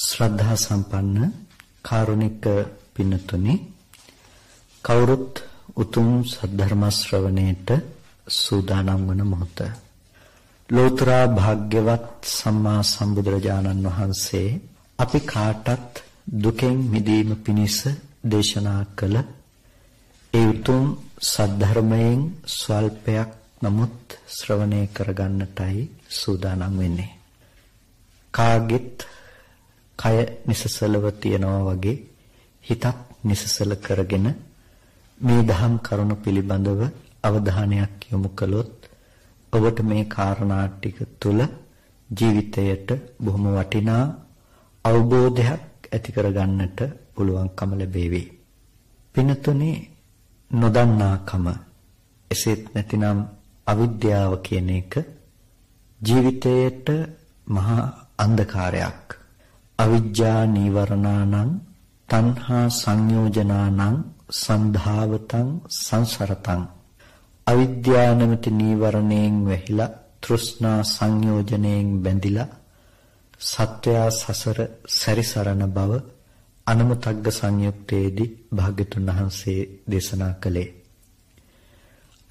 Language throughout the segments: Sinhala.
ශ්‍රද්ධා සම්පන්න කාරුණික පින්තුනි කවුරුත් උතුම් සද්ධර්ම ශ්‍රවණයට සූදානම් වන මොහොත ලෝතර භාග්‍යවත් සම්මා සම්බුදුරජාණන් වහන්සේ අපි කාටත් දුකෙන් මිදීම පිණිස දේශනා කළ ඒ උතුම් සද්ධර්මයෙන් ස්වල්පයක් නමුත් ශ්‍රවණය කරගන්නටයි සූදානම් වෙන්නේ කාගෙත් කය නිසසලව තියනවා වගේ හිතත් නිසසල කරගෙන මේ දහම් කරුණ පිළිබඳව අවධානයක් යොමු කළොත් ඔබට මේ කාරණා ටික තුල ජීවිතයට බොහොම වටිනා අවබෝධයක් ඇති කරගන්නට පුළුවන්කම ලැබේවි. පිනතුනේ නොදන්නාකම එසේත් නැතිනම් අවිද්‍යාව කියන එක ජීවිතයට මහා අන්ධකාරයක්. අවිජ්ජා නීවරණානං තණ්හා සංයෝජනානං සන්ධාවතං සංසරතං අවිද්‍යා නැමැති නීවරණයෙන් වැහිලා තෘෂ්ණා සංයෝජනයෙන් බැඳිලා සත්වයා සසර සැරිසරන බව අනමතග්ග සංයුක්තයේදී භාග්‍යතුන් වහන්සේ දේශනා කළේ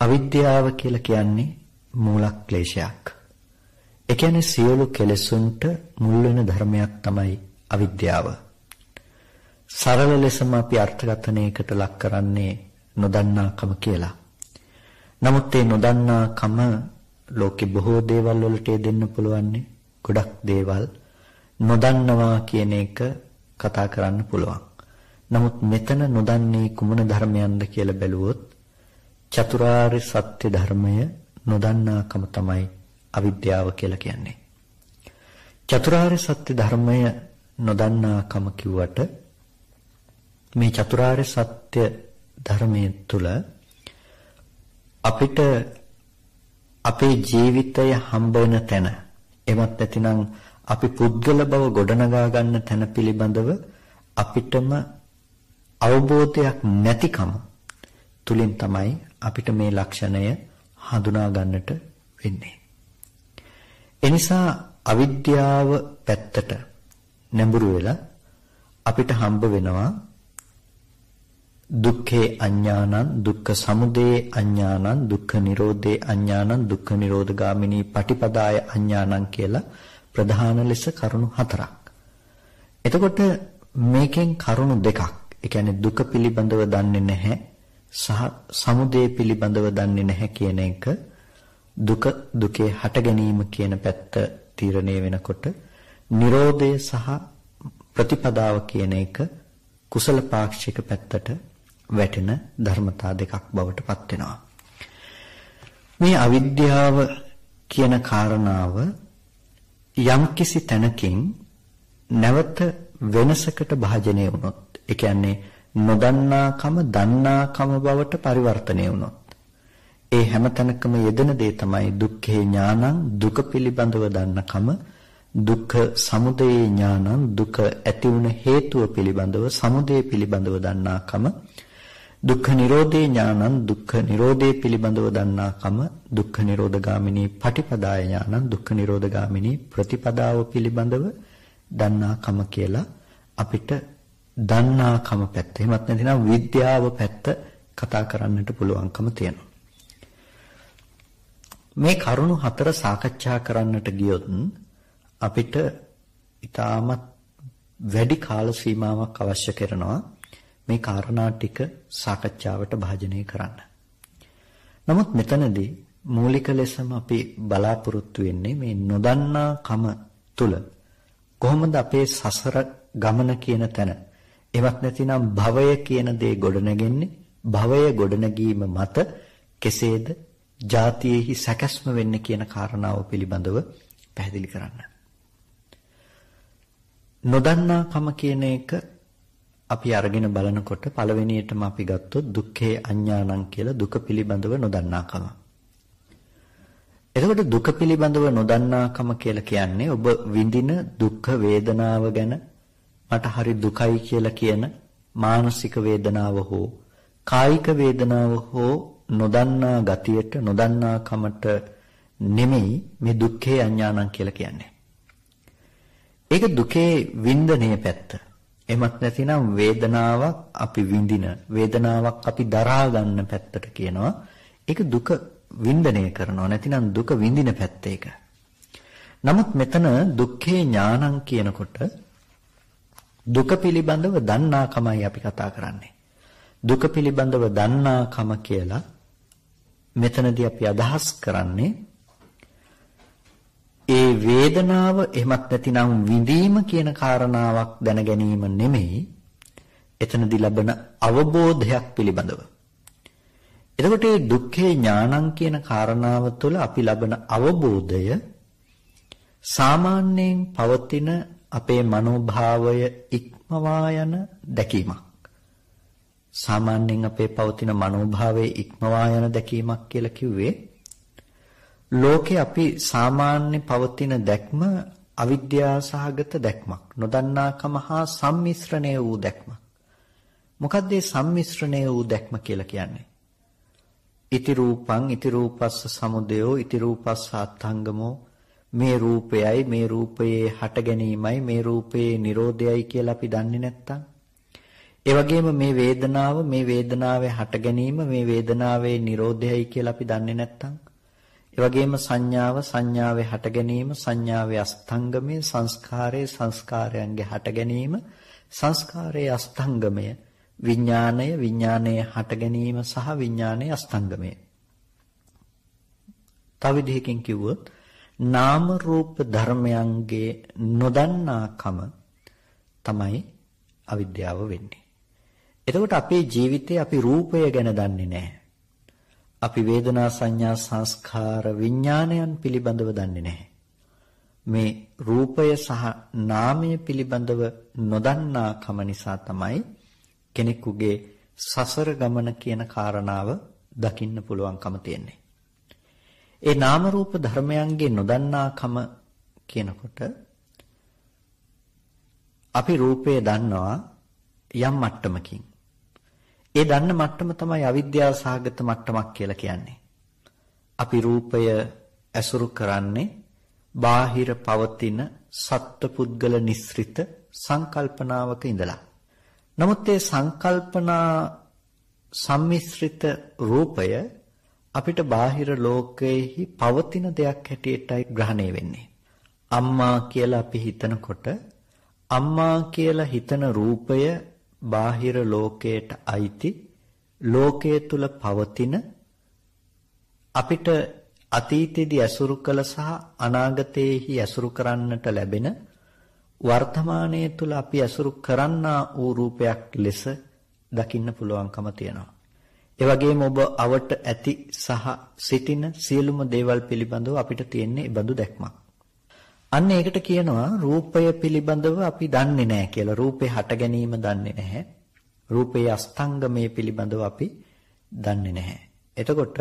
අවිද්‍යාව කියලා කියන්නේ මූලක්ලේශයක් ඒ කියන්නේ සියලු කෙලෙසුන්ට මුල් වෙන ධර්මයක් තමයි අවිද්‍යාව. සරල ලෙසම අපි අර්ථකථනයකට ලක් කරන්නේ නොදන්නාකම කියලා. නමුත් මේ නොදන්නාකම ලෝකේ බොහෝ දේවල් වලට දෙන්න පුළුවන්නේ ගොඩක් දේවල් නොදන්නවා කියන එක කතා කරන්න පුළුවන්. නමුත් මෙතන නොදන්නේ කුමන ධර්මයන්ද කියලා බැලුවොත් චතුරාර්ය සත්‍ය ධර්මය නොදන්නාකම තමයි අවිද්‍යාව කියලා කියන්නේ. චතුරාර්ය සත්‍ය ධර්මය නොදන්නාකම කිව්වට මේ චතුරාර්ය සත්‍ය ධර්මයේ තුල අපිට අපේ ජීවිතය හම්බ වෙන තැන එමත් නැතිනම් අපි පුද්ගල බව ගොඩනගා ගන්න තැන පිළිබඳව අපිටම අවබෝධයක් නැතිකම තුලින් තමයි අපිට මේ ලක්ෂණය හඳුනා ගන්නට වෙන්නේ එනිසා අවිද්‍යාව පැත්තට නැඹුරු වෙලා අපිට හම්බ වෙනවා දුක්ඛේ අඥානං දුක්ඛ සමුදය අඥානං දුක්ඛ නිරෝධේ අඥානං දුක්ඛ නිරෝධගාමිනී පටිපදාය අඥානං කියලා ප්‍රධාන ලෙස කරුණු හතරක්. එතකොට මේකෙන් කරුණු දෙකක්. ඒ කියන්නේ දුක පිළිබඳව දන්නේ නැහැ සහ සමුදය පිළිබඳව දන්නේ නැහැ කියන එක දුක දුකේ හට ගැනීම කියන පැත්ත තීරණය වෙනකොට Nirodhe සහ ප්‍රතිපදාව කියන එක කුසල පාක්ෂික පැත්තට වැටෙන ධර්මතා දෙකක් බවට පත් වෙනවා. මේ අවිද්‍යාව කියන කාරණාව යම්කිසි තැනකින් නැවත වෙනසකට භාජනය වුණොත් ඒ කියන්නේ නොදන්නාකම දන්නාකම බවට පරිවර්තනය වුණොත් ඒ හැම තැනකම යෙදෙන දේ තමයි දුක්ඛේ ඥානං දුක පිළිබඳව දන්නකම දුක්ඛ සමුදය ඥානං දුක ඇති වුණ හේතුව පිළිබඳව සමුදය පිළිබඳව දන්නාකම දුක්ඛ නිරෝධේ ඥානං දුක්ඛ නිරෝධේ පිළිබඳව දන්නාකම දුක්ඛ නිරෝධගාමිනී පටිපදාය ඥානං දුක්ඛ නිරෝධගාමිනී ප්‍රතිපදාව පිළිබඳව දන්නාකම කියලා අපිට දන්නාකම පැත්ත එහෙමත් නැතිනම් විද්‍යාව පැත්ත කතා කරන්නට පුළුවන්කම තියෙනවා මේ කරුණු හතර සාකච්ඡා කරන්නට ගියොත් අපිට ඉතාමත් වැඩි කාල සීමාවක් අවශ්‍ය කරනවා මේ කාරණා ටික සාකච්ඡාවට භාජනය කරන්න. නමුත් මෙතනදී මූලික ලෙසම අපි බලාපොරොත්තු වෙන්නේ මේ නොදන්නා කම තුල කොහොමද අපේ සසර ගමන කියන තැන එවත් නැතිනම් භවය කියන දේ ගොඩනගන්නේ භවය ගොඩනැගීම මත කෙසේද ජාතියෙහි සැකැස්ම වෙන්න කියන කාරණාව පිළිබඳව පැහැදිලි කරන්න. නොදන්නාකම කියන එක අපි අරගෙන බලනකොට පළවෙනියටම අපි ගත්තොත් දුක්ඛේ අඥානං කියලා දුක පිළිබඳව නොදන්නාකම. එතකොට දුක පිළිබඳව නොදන්නාකම කියලා කියන්නේ ඔබ විඳින දුක් වේදනාව ගැන මට හරි දුකයි කියලා කියන මානසික වේදනාව හෝ කායික වේදනාව හෝ නොදන්නා ගතියට නොදන්නා කමට නෙමෙයි මේ දුක්ඛේ අඥානං කියලා කියන්නේ. ඒක දුකේ වින්දනයේ පැත්ත. එමත් නැතිනම් වේදනාවක් අපි විඳින වේදනාවක් අපි දරා ගන්න පැත්තට කියනවා. ඒක දුක වින්දනය කරනවා නැතිනම් දුක විඳින පැත්ත ඒක. නමුත් මෙතන දුක්ඛේ ඥානං කියනකොට දුක පිළිබඳව දන්නාකමයි අපි කතා කරන්නේ. දුක පිළිබඳව දන්නාකම කියලා මෙතනදී අපි අදහස් කරන්නේ ඒ වේදනාව එහෙමත් නැතිනම් විඳීම කියන කාරණාවක් දැන ගැනීම නෙමෙයි එතනදී ලබන අවබෝධයක් පිළිබඳව. එතකොට මේ දුක්ඛේ ඥානං කියන කාරණාව තුළ අපි ලබන අවබෝධය සාමාන්‍යයෙන් පවතින අපේ මනෝභාවය ඉක්මවා යන දැකීමක්. සාමාන්‍යයෙන් අපේ පවතින මනෝභාවයේ ඉක්මවා යන දැකීමක් කියලා කිව්වේ ලෝකේ අපි සාමාන්‍ය පවතින දැක්ම අවිද්‍යාසහගත දැක්මක් නොදන්නාකම හා සම්මිශ්‍රණය වූ දැක්මක් මොකද්ද මේ සම්මිශ්‍රණය වූ දැක්ම කියලා කියන්නේ? ඉති රූපං ඉති රූපස්ස සමුදයෝ ඉති රූපස්ස අත්ංගමෝ මේ රූපයයි මේ රූපයේ හට ගැනීමයි මේ රූපයේ Nirodhayයි කියලා අපි දන්නේ නැත්තම් ඒ වගේම මේ වේදනාව මේ වේදනාවේ හට ගැනීම මේ වේදනාවේ Nirodhayයි කියලා අපි දන්නේ නැත්නම් ඒ වගේම සංඥාව සංඥාවේ හට ගැනීම සංඥාවේ අස්තංගමය සංස්කාරයේ සංස්කාරයන්ගේ හට ගැනීම සංස්කාරයේ අස්තංගමය විඥාණය විඥාණයේ හට ගැනීම සහ විඥාණයේ අස්තංගමය තව විදිහකින් කිව්වොත් නාම රූප ධර්මයන්ගේ නොදන්නාකම තමයි අවිද්‍යාව වෙන්නේ එතකොට අපේ ජීවිතේ අපි රූපය ගැන දන්නේ නැහැ. අපි වේදනා සංඥා සංස්කාර විඥානයන් පිළිබඳව දන්නේ නැහැ. මේ රූපය සහ නාමය පිළිබඳව නොදන්නාකම නිසා තමයි කෙනෙකුගේ සසර ගමන කියන කාරණාව දකින්න පුළුවන්කම තියෙන්නේ. ඒ නාම රූප ධර්මයන්ගේ නොදන්නාකම කියනකොට අපි රූපය දන්නවා යම් මට්ටමකින්. ඒ දන්න මට්ටම තමයි අවිද්‍යාව සහගත මට්ටමක් කියලා කියන්නේ. අපි රූපය ඇසුරු කරන්නේ බාහිර පවතින සත්පුද්ගල නිස්සෘත සංකල්පනාවක ඉඳලා. නමුත් ඒ සංකල්පනා සම්මිශ්‍රිත රූපය අපිට බාහිර ලෝකයේහි පවතින දෙයක් හැටියටයි ග්‍රහණය වෙන්නේ. අම්මා කියලා අපි හිතනකොට අම්මා කියලා හිතන රූපය බාහිර ලෝකයට අයිති ලෝකයේ තුල පවතින අපිට අතීතයේදී ඇසුරු කළ සහ අනාගතයේහි ඇසුරු කරන්නට ලැබෙන වර්තමානයේ තුල අපි ඇසුරු කරන්නා වූ රූපයක් ලෙස දකින්න පුළුවන්කම තියෙනවා. ඒ වගේම ඔබ අවට ඇති සහ සිටින සියලුම දේවල් පිළිබඳව අපිට තියෙන්නේ බඳු දැක්මක්. අන්න ඒකට කියනවා රූපය පිළිබඳව අපි දන්නේ නැහැ කියලා. රූපේ හට ගැනීම දන්නේ නැහැ. රූපේ අස්තංගමය පිළිබඳව අපි දන්නේ නැහැ. එතකොට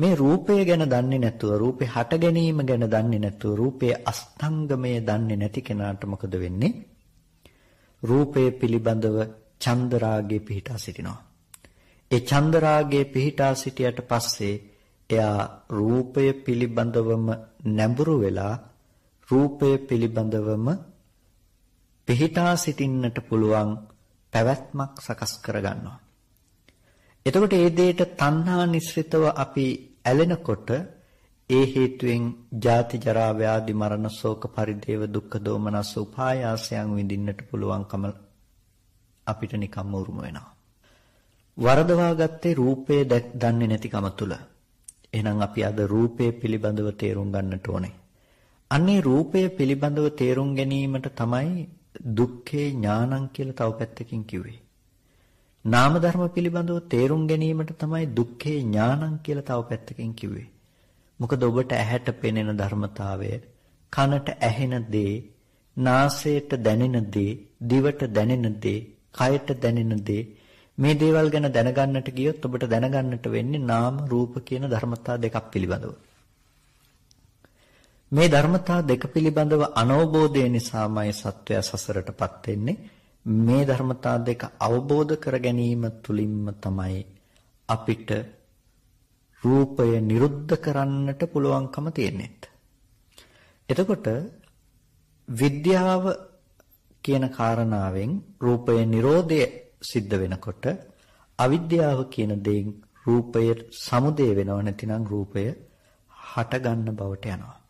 මේ රූපය ගැන දන්නේ නැතුව රූපේ හට ගැනීම ගැන දන්නේ නැතුව රූපේ අස්තංගමය දන්නේ නැති කෙනාට මොකද වෙන්නේ? රූපය පිළිබඳව චන්දරාගේ පිහිටා සිටිනවා. ඒ චන්දරාගේ පිහිටා සිටියට පස්සේ එයා රූපය පිළිබඳවම නැඹුරු වෙලා රූපය පිළිබඳවම පිහිටා සිටින්නට පුළුවන් පැවැත්මක් සකස් කරගන්නවා. එතකොට ඒ දෙයට තණ්හා නිස්සෘතව අපි ඇලෙනකොට ඒ හේතුවෙන් ජාති ජරා ව්‍යාධි මරණ ශෝක පරිදේව දුක්ඛ දෝමනස් උපායාසයන් විඳින්නට පුළුවන්කම අපිට නිකම්ම උරුම වෙනවා. වරදවා ගත්තේ රූපය දන්නේ නැතිකම තුල. එහෙනම් අපි අද රූපය පිළිබඳව තේරුම් ගන්නට ඕනේ. අන්නේ රූපය පිළිබඳව තේරුම් ගැනීමට තමයි දුක්ඛේ ඥානං කියලා තව පැත්තකින් කිව්වේ. නාම ධර්ම පිළිබඳව තේරුම් ගැනීමට තමයි දුක්ඛේ ඥානං කියලා තව පැත්තකින් කිව්වේ. මොකද ඔබට ඇහැට පෙනෙන ධර්මතාවය, කනට ඇහෙන දේ, නාසයට දැනෙන දේ, දිවට දැනෙන දේ, කයට දැනෙන දේ මේ දේවල් ගැන දැනගන්නට ගියොත් ඔබට දැනගන්නට වෙන්නේ නාම රූප කියන ධර්මතා දෙකක් පිළිබඳව. මේ ධර්මතා දෙක පිළිබඳව අනවබෝධය නිසාමයි සත්වයා සසරටපත් වෙන්නේ. මේ ධර්මතා දෙක අවබෝධ කර ගැනීම තුලින්ම තමයි අපිට රූපය නිරුද්ධ කරන්නට පුළුවන්කම තියෙන්නේ. එතකොට විද්‍යාව කියන කාරණාවෙන් රූපය නිරෝධය සිද්ධ වෙනකොට අවිද්‍යාව කියන දෙයින් රූපය සමුදය වෙනව නැතිනම් රූපය හට ගන්න බවට යනවා.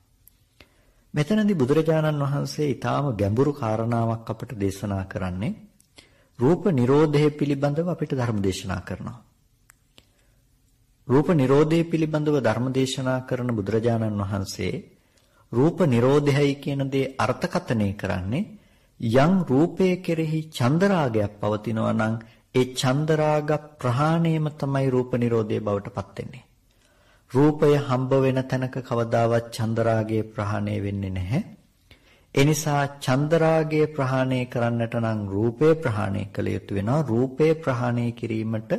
මෙතනදී බුදුරජාණන් වහන්සේ ඊටාම ගැඹුරු කාරණාවක් අපට දේශනා කරන්නේ රූප නිරෝධය පිළිබඳව අපිට ධර්ම දේශනා කරනවා. රූප නිරෝධය පිළිබඳව ධර්ම දේශනා කරන බුදුරජාණන් වහන්සේ රූප නිරෝධයයි කියන දේ අර්ථකථනය කරන්නේ යම් රූපයේ කෙරෙහි චන්දරාගයක් පවතිනවා නම් ඒ චන්දරාග ප්‍රහාණයම තමයි රූප නිරෝධය බවට පත් වෙන්නේ. රූපය හම්බ වෙන තැනක කවදාවත් චන්දරාගය ප්‍රහාණය වෙන්නේ නැහැ. එනිසා චන්දරාගය ප්‍රහාණය කරන්නට නම් රූපය ප්‍රහාණය කළ යුතු වෙනවා. රූපය ප්‍රහාණය කිරීමට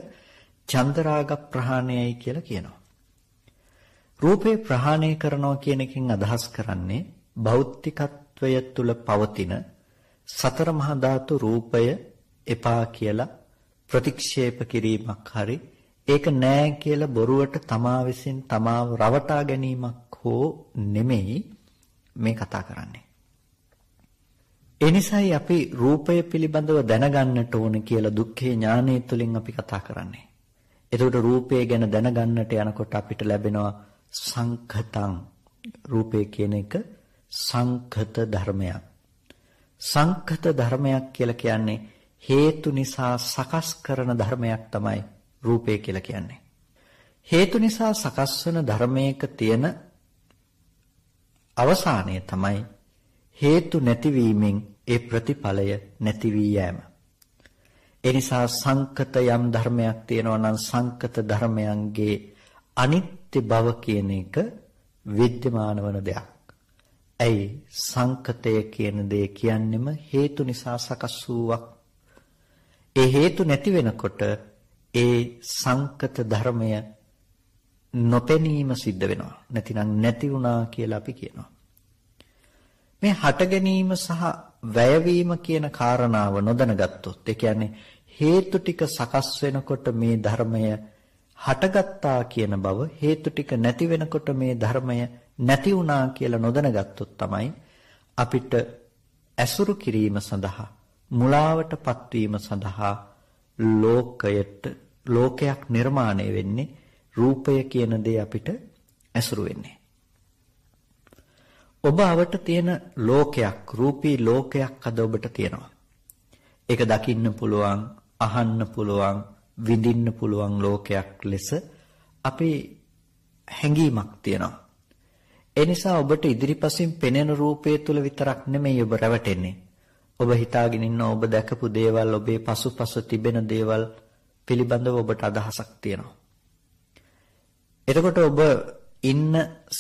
චන්දරාග ප්‍රහාණයයි කියලා කියනවා. රූපය ප්‍රහාණය කරනවා කියන එකෙන් අදහස් කරන්නේ භෞතිකත්වය තුල පවතින සතර මහා ධාතු රූපය එපා කියලා ප්‍රතික්ෂේප කිරීමක් හරි ඒක නෑ කියලා බොරුවට තමා විසින් තමාව රවටා ගැනීමක් හෝ නෙමෙයි මේ කතා කරන්නේ. ඒ නිසායි අපි රූපය පිළිබඳව දැනගන්නට ඕන කියලා දුක්ඛේ ඥානය තුළින් අපි කතා කරන්නේ. එතකොට රූපය ගැන දැනගන්නට යනකොට අපිට ලැබෙනවා සංඛතං රූපය කියන එක සංඛත ධර්මයක්. සංඛත ධර්මයක් කියලා කියන්නේ හේතු නිසා සකස් කරන ධර්මයක් තමයි රූපය කියලා කියන්නේ. හේතු නිසා සකස් වන ධර්මයක තියෙන අවසානය තමයි හේතු නැතිවීමෙන් ඒ ප්‍රතිඵලය නැති වී යෑම. ඒ නිසා සංකත යම් ධර්මයක් තියෙනවා නම් සංකත ධර්මයන්ගේ අනිත්‍ය බව කියන එක විද්‍යමාන වන දෙයක්. ඇයි සංකතය කියන දේ කියන්නෙම හේතු නිසා සකස් වූවක්. ඒ හේතු නැති වෙනකොට ඒ සංකත ධර්මය නොපෙනීම සිද්ධ වෙනවා. නැතිනම් නැති වුණා කියලා අපි කියනවා. මේ හට ගැනීම සහ වැයවීම කියන කාරණාව නොදැනගත්තොත් ඒ කියන්නේ හේතු ටික සකස් වෙනකොට මේ ධර්මය හටගත්තා කියන බව හේතු ටික නැති වෙනකොට මේ ධර්මය නැති වුණා කියලා නොදැනගත්තොත් තමයි අපිට ඇසුරු කිරීම සඳහා මුලාවටපත් වීම සඳහා ලෝකයට ලෝකයක් නිර්මාණය වෙන්නේ රූපය කියන දේ අපිට ඇසුරු වෙන්නේ. ඔබ අවට තියෙන ලෝකයක් රූපී ලෝකයක් අද ඔබට තියෙනවා. ඒක දකින්න පුළුවන්, අහන්න පුළුවන්, විඳින්න පුළුවන් ලෝකයක් ලෙස අපේ හැඟීමක් තියෙනවා. ඒ නිසා ඔබට ඉදිරිපසින් පෙනෙන රූපය තුල විතරක් නෙමෙයි ඔබ රැවටෙන්නේ. ඔබ හිතාගෙන ඉන්න ඔබ දැකපු දේවල් ඔබේ පසුපස තිබෙන දේවල් පිළිබඳව ඔබට අදහසක් තියෙනවා. එතකොට ඔබ ඉන්න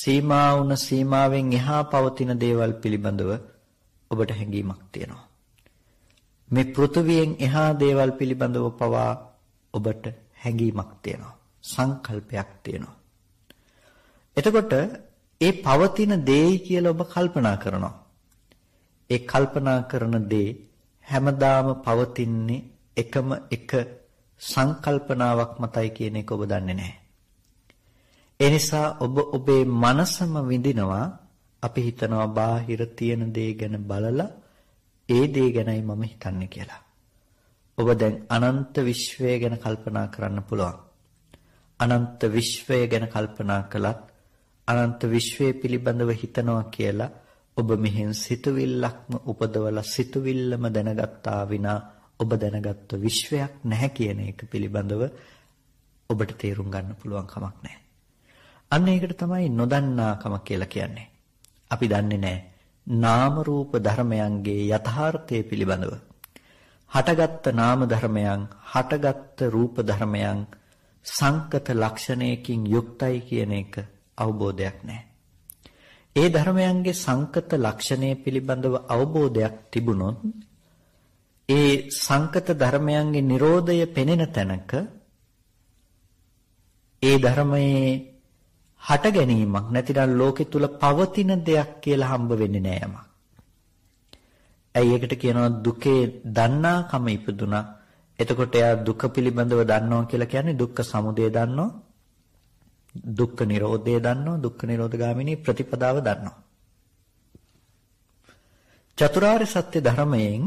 සීමා වුණ සීමාවෙන් එහා පවතින දේවල් පිළිබඳව ඔබට හැඟීමක් තියෙනවා. මේ පෘථුවියෙන් එහා දේවල් පිළිබඳව පවා ඔබට හැඟීමක් තියෙනවා. සංකල්පයක් තියෙනවා. එතකොට ඒ පවතින දේයි කියලා ඔබ කල්පනා කරනවා. ඒ කල්පනා කරන දේ හැමදාම පවතින්නේ එකම එක සංකල්පනාවක් මතයි කියන එක ඔබ දන්නේ නැහැ. ඒ නිසා ඔබ ඔබේ මනසම විඳිනවා අපි හිතනවා බාහිර තියෙන දේ ගැන බලලා ඒ දේ ගැනයි මම හිතන්නේ කියලා. ඔබ දැන් අනන්ත විශ්වය ගැන කල්පනා කරන්න පුළුවන්. අනන්ත විශ්වය ගැන කල්පනා කළත් අනන්ත විශ්වය පිළිබඳව හිතනවා කියලා ඔබ මෙහෙන් සිතුවිල්ලක්ම උපදවලා සිතුවිල්ලම දැනගත්තා විනා ඔබ දැනගත්ත විශ්වයක් නැහැ කියන එක පිළිබඳව ඔබට තේරුම් ගන්න පුළුවන් කමක් නැහැ. අන්න ඒකට තමයි නොදන්නාකම කියලා කියන්නේ. අපි දන්නේ නැහැ නාම රූප ධර්මයන්ගේ යථාර්ථය පිළිබඳව. හටගත් නාම ධර්මයන්, හටගත් රූප ධර්මයන් සංකත ලක්ෂණයකින් යුක්තයි කියන එක අවබෝධයක් නැහැ. ඒ ධර්මයන්ගේ සංකත ලක්ෂණය පිළිබඳව අවබෝධයක් තිබුණොත් ඒ සංකත ධර්මයන්ගේ Nirodhaය පෙනෙන තැනක ඒ ධර්මයේ හට ගැනීමක් නැතිනම් ලෝකෙ තුල පවතින දෙයක් කියලා හම්බ වෙන්නේ නෑ යමක්. ඇයි ඒකට කියනවා දුකේ දන්නාකම ඉපදුනා. එතකොට එයා දුක පිළිබඳව දන්නවා කියලා කියන්නේ දුක්ඛ සමුදය දන්නවා. දුක්ඛ නිරෝධය දන්නවා දුක්ඛ නිරෝධ ගාමිනී ප්‍රතිපදාව දන්නවා. චතුරාර්ය සත්‍ය ධර්මයෙන්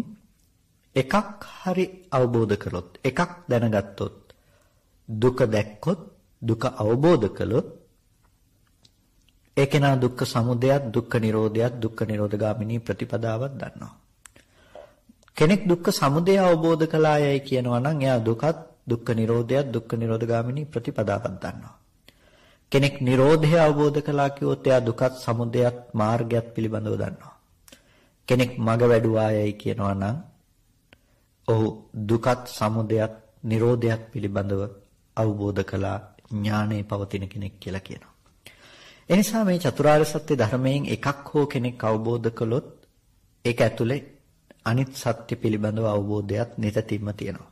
එකක් හරි අවබෝධ කළොත් එකක් දැනගත්තොත් දුක දැක්කොත් දුක අවබෝධ කළොත් ඒකේන දුක්ඛ සමුදයත් දුක්ඛ නිරෝධයත් දුක්ඛ නිරෝධගාමිනී ප්‍රතිපදාවත් දන්නවා කෙනෙක් දුක්ඛ සමුදය අවබෝධ කළා යයි කියනවා නම් එයා දුකත් දුක්ඛ නිරෝධයත් දුක්ඛ නිරෝධගාමිනී ප්‍රතිපදාවත් දන්නවා කෙනෙක් Nirodha අවබෝධ කළා කිව්වොත් එයා දුකත් සමුදයත් මාර්ගයත් පිළිබඳව දන්නවා. කෙනෙක් මඟ වැඩුවායයි කියනවා නම් ඔහු දුකත් සමුදයත් Nirodhayත් පිළිබඳව අවබෝධ කළා ඥානයේ පවතින කෙනෙක් කියලා කියනවා. එනිසා මේ චතුරාර්ය සත්‍ය ධර්මයෙන් එකක් හෝ කෙනෙක් අවබෝධ කළොත් ඒක ඇතුලේ අනිත් සත්‍ය පිළිබඳව අවබෝධයත් නිතරම තියෙනවා.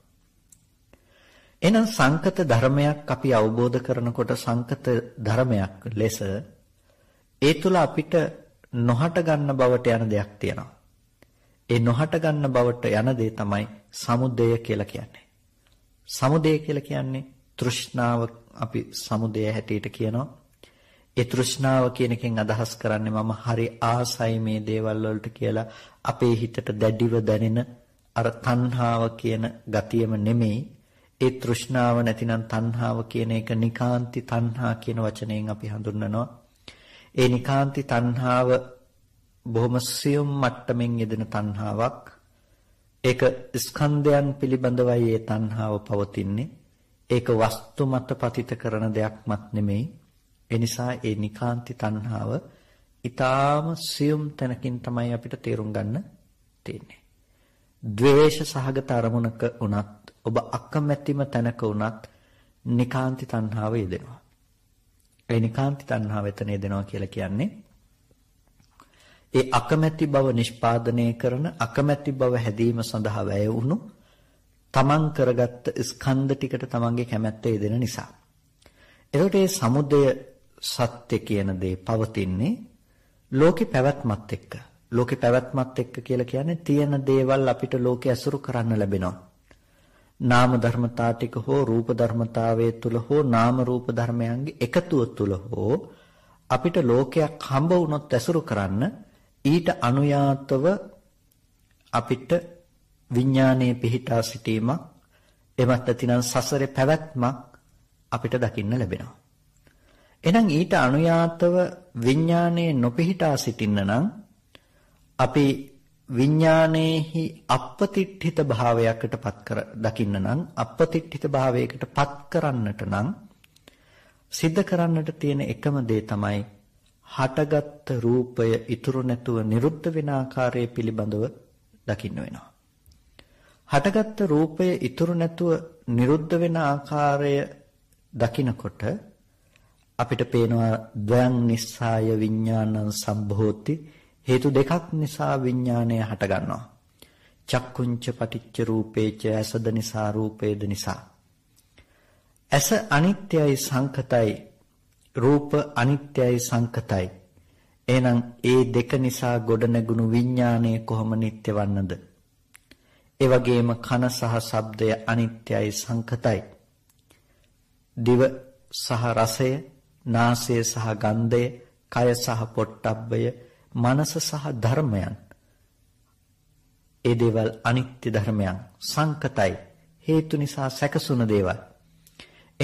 එහෙනම් සංකත ධර්මයක් අපි අවබෝධ කරනකොට සංකත ධර්මයක් ලෙස ඒ තුල අපිට නොහට ගන්න බවට යන දෙයක් තියෙනවා. ඒ නොහට ගන්න බවට යන දේ තමයි සමුදය කියලා කියන්නේ. සමුදය කියලා කියන්නේ තෘෂ්ණාව අපි සමුදය හැටියට කියනවා. ඒ තෘෂ්ණාව කියන එකෙන් අදහස් කරන්නේ මම හරි ආසයි මේ දේවල් වලට කියලා අපේ හිතට දැඩිව දැනෙන අර තණ්හාව කියන ගතියම නෙමෙයි ඒ තෘෂ්ණාව නැතිනම් තණ්හාව කියන එක නිකාන්ති තණ්හා කියන වචනයෙන් අපි හඳුන්වනවා. ඒ නිකාන්ති තණ්හාව බොහොම සියුම් මට්ටමින් යෙදෙන තණ්හාවක්. ඒක ස්කන්ධයන් පිළිබඳවයි ඒ තණ්හාව පවතින්නේ. ඒක වස්තු මත පතිත කරන දෙයක්වත් නෙමෙයි. ඒ නිසා ඒ නිකාන්ති තණ්හාව ඊටාම සියුම් තැනකින් තමයි අපිට තේරුම් ගන්න තියෙන්නේ. ද්වේෂ සහගත අරමුණක උනත් ඔබ අකමැතිම තැනක උනත් නිකාන්ති තණ්හාව යෙදෙනවා. ඒ නිකාන්ති තණ්හාව එතන යෙදෙනවා කියලා කියන්නේ ඒ අකමැති බව නිෂ්පාදනය කරන අකමැති බව හැදීම සඳහා වැය වුණු තමන් කරගත්ත ස්කන්ධ ටිකට තමන්ගේ කැමැත්ත යෙදෙන නිසා. එතකොට මේ samudaya සත්‍ය කියන දේ පවතින්නේ ලෝකේ පැවැත්මත් එක්ක. ලෝකේ පැවැත්මත් එක්ක කියලා කියන්නේ තියෙන දේවල් අපිට ලෝකේ ඇසුරු කරන්න ලැබෙනවා. නාම ධර්මතා ටික හෝ රූප ධර්මතාවයේ තුල හෝ නාම රූප ධර්මයන්ගේ එකතුව තුල හෝ අපිට ලෝකයක් හම්බ වුණොත් ඇසුරු කරන්න ඊට අනුයාතව අපිට විඥානයේ පිහිටා සිටීමක් එමත් නැතිනම් සසරේ පැවැත්මක් අපිට දකින්න ලැබෙනවා. එහෙනම් ඊට අනුයාතව විඥානයේ නොපිහිටා සිටින්න නම් අපි විඥානයේහි අපපතිට්ඨිත භාවයකට පත් කර දකින්න නම් අපපතිට්ඨිත භාවයකට පත් කරන්නට නම් සිද්ධ කරන්නට තියෙන එකම දේ තමයි හටගත් රූපය ඉතුරු නැතුව නිරුද්ධ වෙන ආකාරය පිළිබඳව දකින්න වෙනවා. හටගත් රූපය ඉතුරු නැතුව නිරුද්ධ වෙන ආකාරය දකිනකොට අපිට පේනවා ද්වං නිස්සාය විඥානං සම්භෝති හේතු දෙකක් නිසා විඥාණය හටගන්නවා. චක්කුංච පටිච්ච රූපේච ඇසද නිසා රූපේද නිසා. ඇස අනිත්‍යයි සංකතයි රූප අනිත්‍යයි සංකතයි. එහෙනම් ඒ දෙක නිසා ගොඩනැගුණු විඥාණය කොහොම නිට්ටය වන්නද? ඒ වගේම කන සහ ශබ්දය අනිත්‍යයි සංකතයි. දිව සහ රසය, නාසය සහ ගන්ධය, කය සහ පොට්ටබ්බය මනස සහ ධර්මයන් ඒ දේවල් අනිත්‍ය ධර්මයන් සංකතයි හේතු නිසා සැකසුණු දේවල්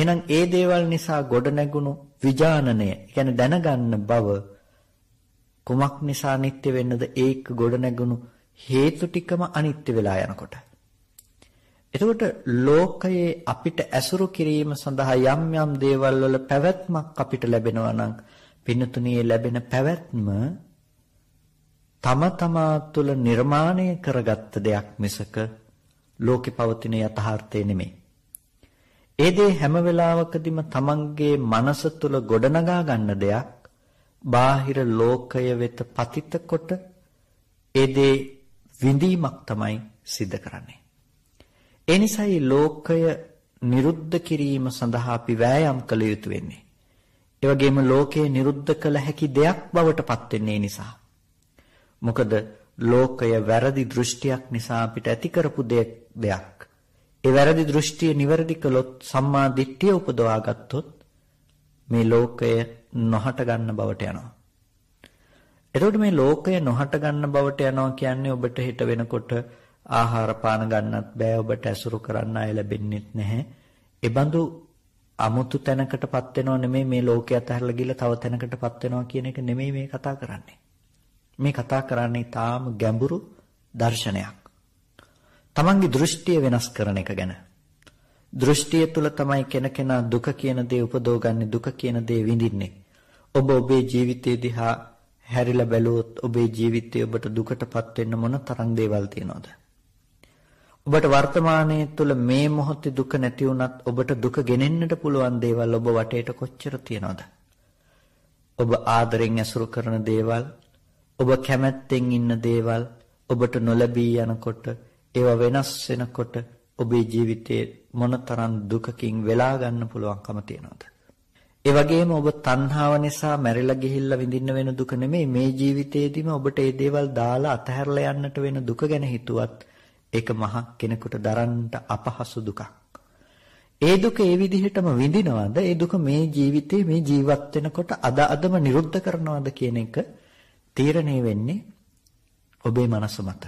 එහෙනම් ඒ දේවල් නිසා ගොඩ නැගුණු විඥානනය කියන්නේ දැනගන්න බව කුමක් නිසා නිට්ටය වෙන්නද ඒක ගොඩ නැගුණු හේතු ටිකම අනිත්‍ය වෙලා යනකොට එතකොට ලෝකයේ අපිට ඇසුරු කිරීම සඳහා යම් යම් දේවල් වල පැවැත්මක් අපිට ලැබෙනවා නම් පින්නතුණියේ ලැබෙන පැවැත්ම තම තමා තුළ නිර්මාණය කරගත්ත දෙයක් මිසක ලෝකෙ පවතින යථාර්ථය නෙමෙයි. ඒ දේ හැම වෙලාවකදීම තමන්ගේ මනස තුළ ගොඩනගා ගන්න දෙයක් බාහිර ලෝකය වෙත පතිත කොට ඒ දේ විඳීමක් තමයි සිද්ධ කරන්නේ. ඒ නිසායි ලෝකය නිරුද්ධ කිරීම සඳහා අපි වෑයම් කළ යුතු වෙන්නේ. ඒ වගේම ලෝකය නිරුද්ධ කළ හැකි දෙයක් බවට පත් වෙන්නේ නිසා. මොකද ලෝකය වැරදි දෘෂ්ටියක් නිසා අපිට ඇති කරපු දෙයක්. ඒ වැරදි දෘෂ්ටිය નિවරදි කළොත් සම්මා දිට්ඨිය උපදවා ගත්තොත් මේ ලෝකය නොහට ගන්න බවට යනවා. එතකොට මේ ලෝකය නොහට ගන්න බවට යනවා කියන්නේ ඔබට හිට වෙනකොට ආහාර පාන ගන්නත් බෑ ඔබට ඇසුරු කරන්න අය ලැබෙන්නෙත් නැහැ. ඒ බඳු අමුතු තැනකටපත් වෙනව නෙමෙයි මේ ලෝකයට ඇහැරලා ගිහලා තව තැනකටපත් වෙනවා කියන එක නෙමෙයි මේ කතා කරන්නේ. මේ කතා කරන්නේ තාම ගැඹුරු දර්ශනයක්. තමන්ගේ දෘෂ්ටිය වෙනස් කරන එක ගැන. දෘෂ්ටිය තුල තමයි කෙනකෙනා දුක කියන දේ උපදෝගන්නේ දුක කියන දේ විඳින්නේ. ඔබ ඔබේ ජීවිතය දිහා හැරිලා බැලුවොත් ඔබේ ජීවිතය ඔබට දුකටපත් වෙන්න මොන තරම් දේවල් තියෙනවද? ඔබට වර්තමානයේ තුල මේ මොහොතේ දුක නැති වුණත් ඔබට දුක ගෙනෙන්නට පුළුවන් දේවල් ඔබ වටේට කොච්චර තියෙනවද? ඔබ ආදරෙන් ඇසුරු කරන දේවල් ඔබ කැමැත්තෙන් ඉන්න දේවල් ඔබට නොලැබී යනකොට ඒවා වෙනස් වෙනකොට ඔබේ ජීවිතේ මොනතරම් දුකකින් වෙලා ගන්න පුළුවන්කම තියනවද? ඒ වගේම ඔබ තණ්හාව නිසා මැරිලා ගිහිල්ලා විඳින්න වෙන දුක නෙමෙයි මේ ජීවිතේදීම ඔබට ඒ දේවල් දාලා අතහැරලා යන්නට වෙන දුක ගැන හිතුවත් ඒක මහ කෙනෙකුට දරන්න අපහසු දුකක්. ඒ දුක ඒ විදිහටම විඳිනවද? ඒ දුක මේ ජීවිතේ මේ ජීවත් වෙනකොට අද අදම නිරුද්ධ කරනවද කියන එක තීරණය වෙන්නේ ඔබේ මනස මත.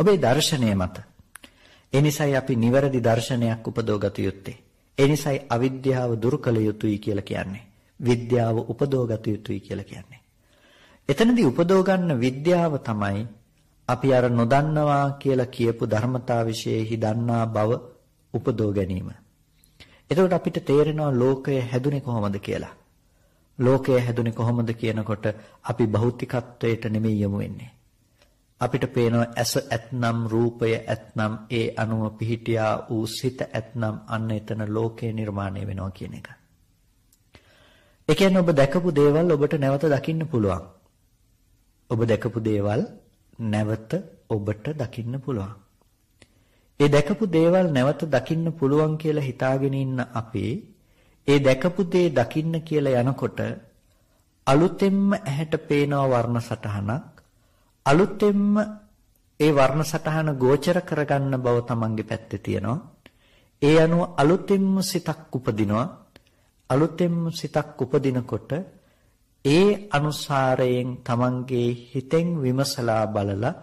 ඔබේ දර්ශනය මත. ඒ නිසායි අපි නිවැරදි දර්ශනයක් උපදව ගත යුත්තේ. ඒ නිසායි අවිද්‍යාව දුරු කළ යුතුයි කියලා කියන්නේ. විද්‍යාව උපදව ගත යුතුයි කියලා කියන්නේ. එතනදී උපදව ගන්න විද්‍යාව තමයි අපි අර නොදන්නවා කියලා කියපු ධර්මතා વિશેහි දන්නා බව උපදව ගැනීම. එතකොට අපිට තේරෙනවා ලෝකය හැදුනේ කොහොමද කියලා. ලෝකය හැදුනේ කොහොමද කියනකොට අපි භෞතිකත්වයට නෙමෙයි යමු වෙන්නේ. අපිට පේනවා ඇස ඇත්නම් රූපය ඇත්නම් ඒ අනුව පිහිටියා වූ සිත ඇත්නම් අන්න එතන ලෝකය නිර්මාණය වෙනවා කියන එක. ඒ කියන්නේ ඔබ දැකපු දේවල් ඔබට නැවත දකින්න පුළුවන්. ඔබ දැකපු දේවල් නැවත ඔබට දකින්න පුළුවන්. ඒ දැකපු දේවල් නැවත දකින්න පුළුවන් කියලා හිතාගෙන ඉන්න අපේ ඒ දැකපු දේ දකින්න කියලා යනකොට අලුතෙන්ම ඇහැට පේනවා වර්ණ සටහනක් අලුතෙන්ම ඒ වර්ණ සටහන ගෝචර කරගන්න බව තමන්ගේ පැත්තේ තියෙනවා ඒ අනුව අලුතෙන්ම සිතක් උපදිනවා අලුතෙන්ම සිතක් උපදිනකොට ඒ අනුසාරයෙන් තමන්ගේ හිතෙන් විමසලා බලලා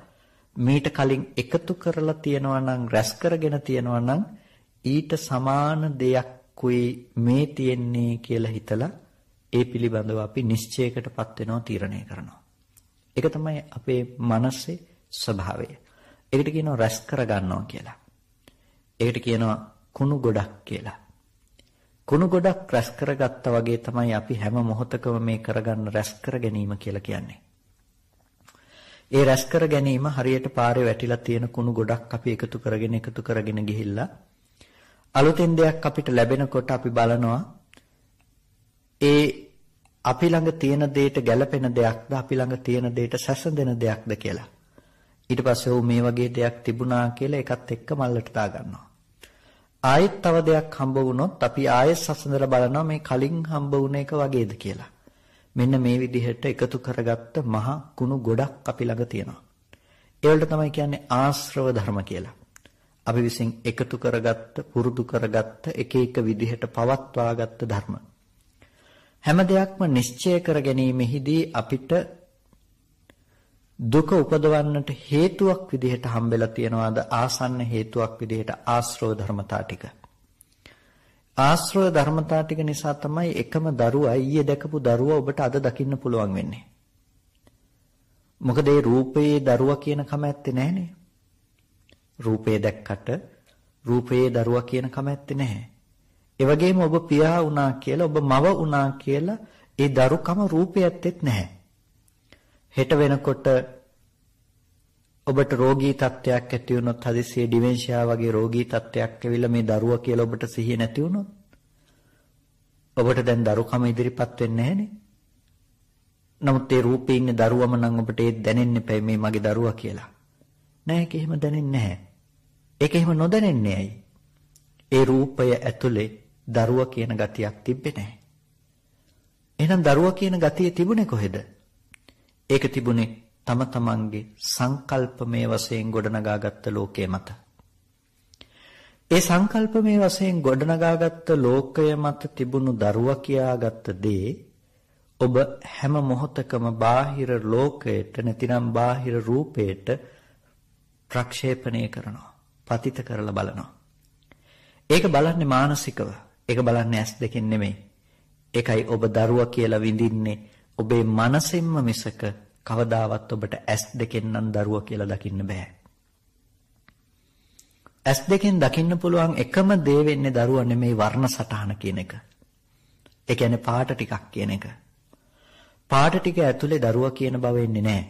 මීට කලින් එකතු කරලා තියෙනවා නම් රැස් කරගෙන තියෙනවා නම් ඊට සමාන දෙයක් අකුයි මේ තියෙන්නේ කියලා හිතලා ඒ පිළිබඳව අපි නිශ්චයකටපත් වෙනවා තීරණය කරනවා. ඒක තමයි අපේ මනසේ ස්වභාවය. ඒකට කියනවා රැස් කරගන්නවා කියලා. ඒකට කියනවා කුණු ගොඩක් කියලා. කුණු ගොඩක් රැස් කරගත්තා වගේ තමයි අපි හැම මොහොතකම මේ කරගන්න රැස් කර ගැනීම කියලා කියන්නේ. ඒ රැස් කර ගැනීම හරියට පාරේ වැටිලා තියෙන කුණු ගොඩක් අපි එකතු කරගෙන එකතු කරගෙන ගිහිල්ලා අලුතෙන් දෙයක් අපිට ලැබෙනකොට අපි බලනවා ඒ අපි ළඟ තියෙන දෙයට ගැළපෙන දෙයක්ද අපි ළඟ තියෙන දෙයට සැසඳෙන දෙයක්ද කියලා. ඊට පස්සේ ਉਹ මේ වගේ දෙයක් තිබුණා කියලා ඒකත් එක්ක මල්ලට දා ගන්නවා. ආයෙත් තව දෙයක් හම්බ වුණොත් අපි ආයෙත් සැසඳලා බලනවා මේ කලින් හම්බ වුණ එක වගේද කියලා. මෙන්න මේ විදිහට එකතු කරගත්ත මහා කුණු ගොඩක් අපි ළඟ තියෙනවා. ඒවලට තමයි කියන්නේ ආශ්‍රව ධර්ම කියලා. අපි විසින් එකතු කරගත්ත පුරුදු කරගත්ත එක එක විදිහට පවත්වාගත්ත ධර්ම හැම දෙයක්ම නිශ්චය කර ගැනීමෙහිදී අපිට දුක උපදවන්නට හේතුවක් විදිහට හම්බෙලා තියනවාද ආසන්න හේතුවක් විදිහට ආශ්‍රව ධර්මතා ටික ආශ්‍රව ධර්මතා ටික නිසා තමයි එකම දරුවා ඊයේ දැකපු දරුවා ඔබට අද දකින්න පුළුවන් වෙන්නේ මොකද ඒ රූපයේ දරුවා කියන කම ඇත්තේ නැහනේ රූපය දැක්කට රූපයේ දරුවා කියන කම ඇත්තේ නැහැ. ඒ වගේම ඔබ පියා වුණා කියලා ඔබ මව වුණා කියලා ඒ දරුකම රූපය ඇත්තෙත් නැහැ. හෙට වෙනකොට ඔබට රෝගී තත්ත්වයක් ඇති වුණොත් හදිස්සියේ ඩිමෙන්ෂියා වගේ රෝගී තත්ත්වයක් ඇවිල්ලා මේ දරුවා කියලා ඔබට සිහිය නැති වුණොත් ඔබට දැන් දරුකම ඉදිරිපත් වෙන්නේ නැහනේ. නමුත් ඒ රූපේ ඉන්න දරුවම නම් ඔබට ඒ දැනෙන්නේ මේ මගේ දරුවා කියලා. නෑ ඒක එහෙම දැනෙන්නේ නැහැ. ඒක එහෙම නොදැනෙන්නේ ඇයි? ඒ රූපය ඇතුලේ දරුවා කියන ගතියක් තිබ්බේ නැහැ. එහෙනම් දරුවා කියන ගතිය තිබුණේ කොහෙද? ඒක තිබුණේ තම තමන්ගේ සංකල්පමය වශයෙන් ගොඩනගාගත්ත ලෝකයේ මත. ඒ සංකල්පමය වශයෙන් ගොඩනගාගත්ත ලෝකය මත තිබුණු දරුවා කියාගත්ත දේ ඔබ හැම මොහොතකම බාහිර ලෝකයට නැතිනම් බාහිර රූපයට ප්‍රක්ෂේපණය කරනවා. පතිත කරලා බලනවා. ඒක බලන්නේ මානසිකව. ඒක බලන්නේ ඇස් දෙකෙන් නෙමෙයි. ඒකයි ඔබ දරුවා කියලා විඳින්නේ ඔබේ මනසෙන්ම මිසක කවදාවත් ඔබට ඇස් දෙකෙන් නම් දරුවා කියලා දකින්න බෑ. ඇස් දෙකෙන් දකින්න පුළුවන් එකම දේ වෙන්නේ දරුවා නෙමෙයි වර්ණ සටහන කියන එක. ඒ කියන්නේ පාට ටිකක් කියන එක. පාට ටික ඇතුලේ දරුවා කියන බව එන්නේ නැහැ.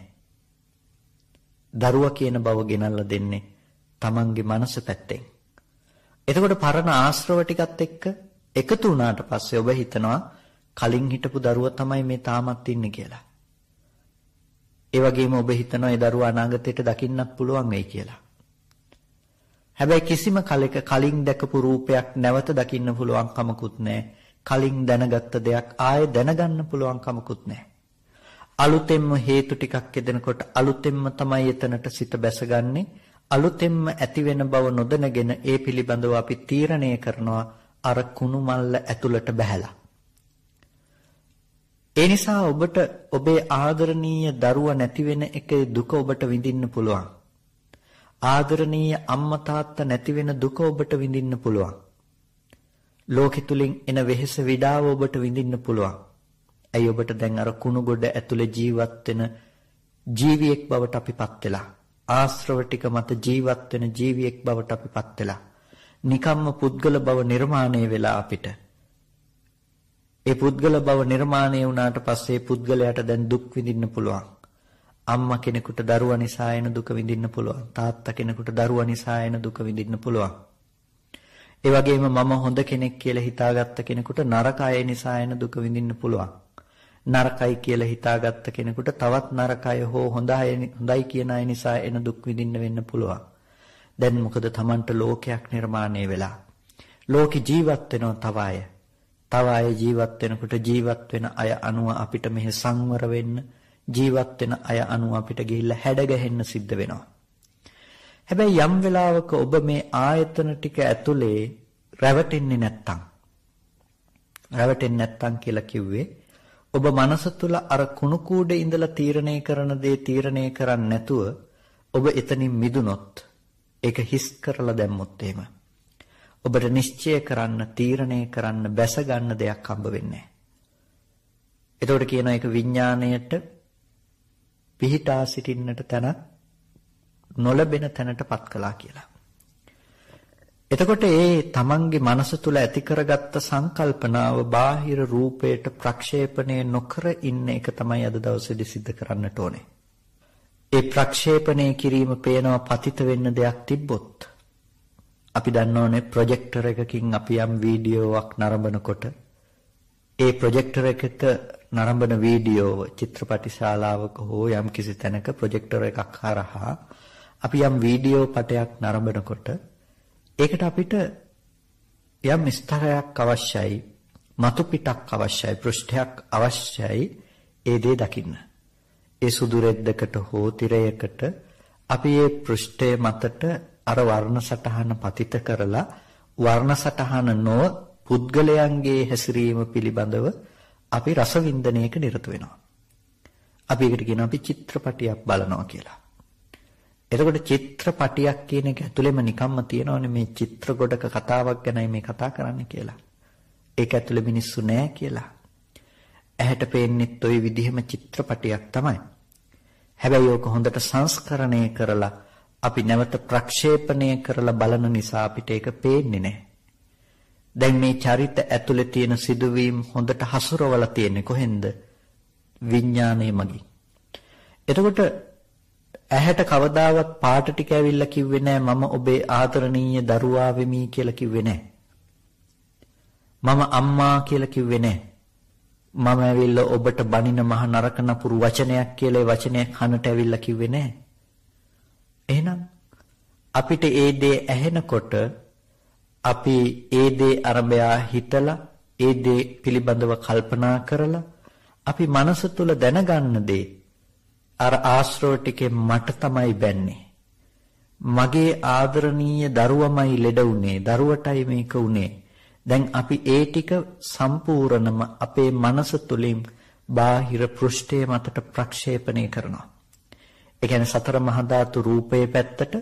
දරුවා කියන බව ගෙනල්ලා දෙන්නේ තමන්ගේ මනස පැත්තෙන්. එතකොට පරණ ආශ්‍රව ටිකත් එක්ක එකතු වුණාට පස්සේ ඔබ හිතනවා කලින් හිටපු දරුවා තමයි මේ තාමත් ඉන්නේ කියලා. ඒ වගේම ඔබ හිතනවා ඒ දරුවා අනාගතයට දකින්නත් පුළුවන් වෙයි කියලා. හැබැයි කිසිම කලක කලින් දැකපු රූපයක් නැවත දකින්න පුළුවන් කමකුත් නැහැ. කලින් දැනගත්ත දෙයක් ආයෙ දැනගන්න පුළුවන් කමකුත් නැහැ. අලුතෙන්ම හේතු ටිකක් එදෙනකොට අලුතෙන්ම තමයි එතනට සිත බැසගන්නේ. අලුතෙන්ම ඇතිවෙන බව නොදැනගෙන ඒ පිළිබඳව අපි තීරණය කරනවා අර කුණු මල්ල ඇතුළට බැහැලා. ඒ නිසා ඔබට ඔබේ ආදරණීය දරුවා නැති වෙන එකේ දුක ඔබට විඳින්න පුළුවන්. ආදරණීය අම්මා තාත්තා නැති වෙන දුක ඔබට විඳින්න පුළුවන්. ලෝකෙ තුලින් එන වෙහෙස විඩාව ඔබට විඳින්න පුළුවන්. ඇයි ඔබට දැන් අර කුණු ගොඩ ඇතුලේ ජීවත් වෙන ජීවියෙක් බවට අපිපත් වෙලා. ආශ්‍රව ටික මත ජීවත් වෙන ජීවියෙක් බවට අපිපත් වෙලා නිකම්ම පුද්ගල බව නිර්මාණය වෙලා අපිට ඒ පුද්ගල බව නිර්මාණය වුණාට පස්සේ පුද්ගලයාට දැන් දුක් විඳින්න පුළුවන් අම්මා කෙනෙකුට දරුවා නිසා එන දුක විඳින්න පුළුවන් තාත්තා කෙනෙකුට දරුවා නිසා එන දුක විඳින්න පුළුවන් ඒ වගේම මම හොඳ කෙනෙක් කියලා හිතාගත්ත කෙනෙකුට නරක අය නිසා එන දුක විඳින්න පුළුවන් නරකයි කියලා හිතාගත්ත කෙනෙකුට තවත් නරකය හෝ හොඳයි හොඳයි කියන අය නිසා එන දුක් විඳින්න වෙන්න පුළුවන්. දැන් මොකද Tamanට ලෝකයක් නිර්මාණය වෙලා. ලෝක ජීවත් වෙනවා තව අය. තව අය ජීවත් වෙනකොට ජීවත් වෙන අය අනුව අපිට මෙහි සංවර වෙන්න ජීවත් වෙන අය අනුව අපිට ගිහිල්ලා හැඩගැහෙන්න සිද්ධ වෙනවා. හැබැයි යම් වෙලාවක ඔබ මේ ආයතන ටික ඇතුලේ රැවටෙන්නේ නැත්තම් රැවටෙන්නේ නැත්තම් කියලා කිව්වේ ඔබ මනස තුල අර කුණු කූඩේ ඉඳලා තීරණය කරන දේ තීරණය කරන්නේ නැතුව ඔබ එතනින් මිදුනොත් ඒක හිස් කරලා දැම්මොත් එහෙම ඔබට නිශ්චය කරන්න තීරණය කරන්න බැස ගන්න දෙයක් හම්බ වෙන්නේ නැහැ. එතකොට කියනවා ඒක විඥාණයට පිහිටා සිටින්නට තැනක් නොලැබෙන තැනටපත් කළා කියලා. එතකොට ඒ තමන්ගේ මනස තුල ඇති කරගත්ත සංකල්පනාව බාහිර රූපයට ප්‍රක්ෂේපණය නොකර ඉන්න එක තමයි අද දවසේදී सिद्ध කරන්නට ඕනේ. ඒ ප්‍රක්ෂේපණය කිරීම පේනවා පතිත වෙන්න දෙයක් තිබ්බොත්. අපි දන්නෝනේ ප්‍රොජෙක්ටර් එකකින් අපි යම් වීඩියෝවක් නරඹනකොට ඒ ප්‍රොජෙක්ටර් එකක නරඹන වීඩියෝව චිත්‍රපටි ශාලාවක හෝ යම් කිසි තැනක ප්‍රොජෙක්ටර් එකක් හරහා අපි යම් වීඩියෝ පටයක් නරඹනකොට ඒකට අපිට යම් ස්ථරයක් අවශ්‍යයි මතු පිටක් අවශ්‍යයි පෘෂ්ඨයක් අවශ්‍යයි ඒ දේ දකින්න ඒ සුදු රෙද්දකට හෝ තිරයකට අපි ඒ පෘෂ්ඨයේ මතට අර වර්ණ සටහන පතිත කරලා වර්ණ සටහන නොව පුද්ගලයන්ගේ හැසිරීම පිළිබඳව අපි රසවින්දනයක නිරත වෙනවා අපි ඒකට කියනවා අපි චිත්‍රපටියක් බලනවා කියලා එතකොට චිත්‍රපටියක් කියන එක ඇතුළෙම නිකම්ම තියෙනවනේ මේ චිත්‍ර ගොඩක කතාවක් ගැනයි මේ කතා කරන්න කියලා. ඒක ඇතුළේ මිනිස්සු නෑ කියලා. ඇහැට පේන්නෙත් ওই විදිහම චිත්‍රපටියක් තමයි. හැබැයි ඕක හොඳට සංස්කරණය කරලා අපි නැවත ප්‍රක්ෂේපණය කරලා බලන නිසා අපිට ඒක පේන්නේ නෑ. දැන් මේ චරිත ඇතුලේ තියෙන සිදුවීම් හොඳට හසුරවලා තියෙන්නේ කොහෙන්ද? විඥානයේ මගින්. එතකොට ඇහැට කවදාවත් පාට ටික ඇවිල්ලා කිව්වේ නෑ මම ඔබේ ආදරණීය දරුවා වෙමි කියලා කිව්වේ නෑ. මම අම්මා කියලා කිව්වේ නෑ. මම ඇවිල්ලා ඔබට බනින මහ නරක නපුරු වචනයක් කියලා ඒ වචනයක් කනට ඇවිල්ලා කිව්වේ නෑ. එහෙනම් අපිට ඒ දේ ඇහෙනකොට අපි ඒ දේ අරබයා හිතලා ඒ දේ පිළිබඳව කල්පනා කරලා අපි මනස තුල දැනගන්න දේ අර ආශ්‍රව ටිකේ මට තමයි බැන්නේ. මගේ ආදරණීය දරුවමයි ලෙඩ වුනේ. දරුවටයි මේක වුනේ. දැන් අපි ඒ ටික සම්පූර්ණම අපේ මනස තුලින් බාහිර පෘෂ්ඨයේ මතට ප්‍රක්ෂේපණය කරනවා. ඒ කියන්නේ සතර මහා ධාතු රූපයේ පැත්තට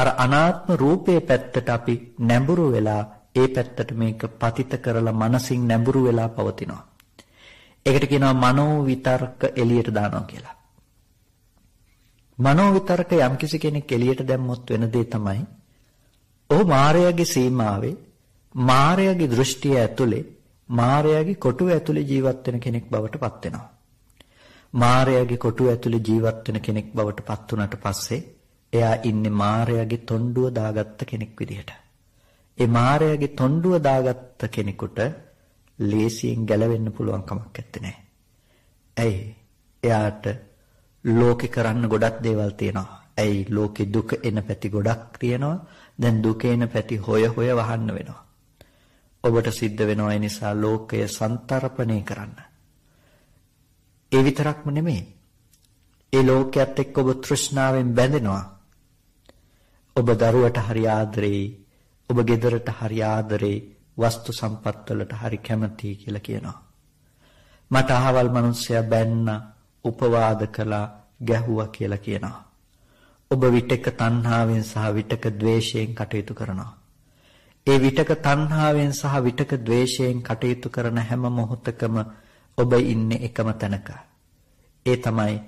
අර අනාත්ම රූපයේ පැත්තට අපි නැඹුරු වෙලා ඒ පැත්තට මේක පතිත කරලා මනසින් නැඹුරු වෙලා පවතිනවා. ඒකට කියනවා මනෝ විතර්ක එළියට දානවා කියලා. මනෝ විතරක යම්කිසි කෙනෙක් එළියට දැම්මොත් වෙන දේ තමයි ඔහු මායාවේ සීමාවේ මායාවේ දෘෂ්ටිය ඇතුලේ මායාවේ කොටුව ඇතුලේ ජීවත් වෙන කෙනෙක් බවට පත් වෙනවා. මායාවේ කොටුව ඇතුලේ ජීවත් වෙන කෙනෙක් බවට පත් වුණාට පස්සේ එයා ඉන්නේ මායාවේ තොණ්ඩුව දාගත්ත කෙනෙක් විදිහට. ඒ මායාවේ තොණ්ඩුව දාගත්ත කෙනෙකුට ලේසියෙන් ගැලවෙන්න පුළුවන් කමක් නැත්තේ. ඇයි? එයාට ලෝකේ කරන්න ගොඩක් දේවල් තියෙනවා. ඇයි ලෝකේ දුක එන පැති ගොඩක් තියෙනවා. දැන් දුක එන පැති හොය හොය වහන්න වෙනවා. ඔබට සිද්ධ වෙනවා ඒ නිසා ලෝකය සන්තරපණය කරන්න. ඒ විතරක්ම නෙමෙයි. ඒ ලෝකයට එක්ක ඔබ තෘෂ්ණාවෙන් බැඳෙනවා. ඔබ දරුවට හරි ආදරේ, ඔබ ගෙදරට හරි ආදරේ, වස්තු සම්පත් වලට හරි කැමතියි කියලා කියනවා. මට අහවල් මිනිස්සයා බැන්නා, උපවාද කළා, ගැහුවා කියලා කියනවා. ඔබ විටක තණ්හාවෙන් සහ විටක ద్వේෂයෙන් කටයුතු කරනවා. ඒ විටක තණ්හාවෙන් සහ විටක ద్వේෂයෙන් කටයුතු කරන හැම මොහොතකම ඔබ ඉන්නේ එකම තැනක. ඒ තමයි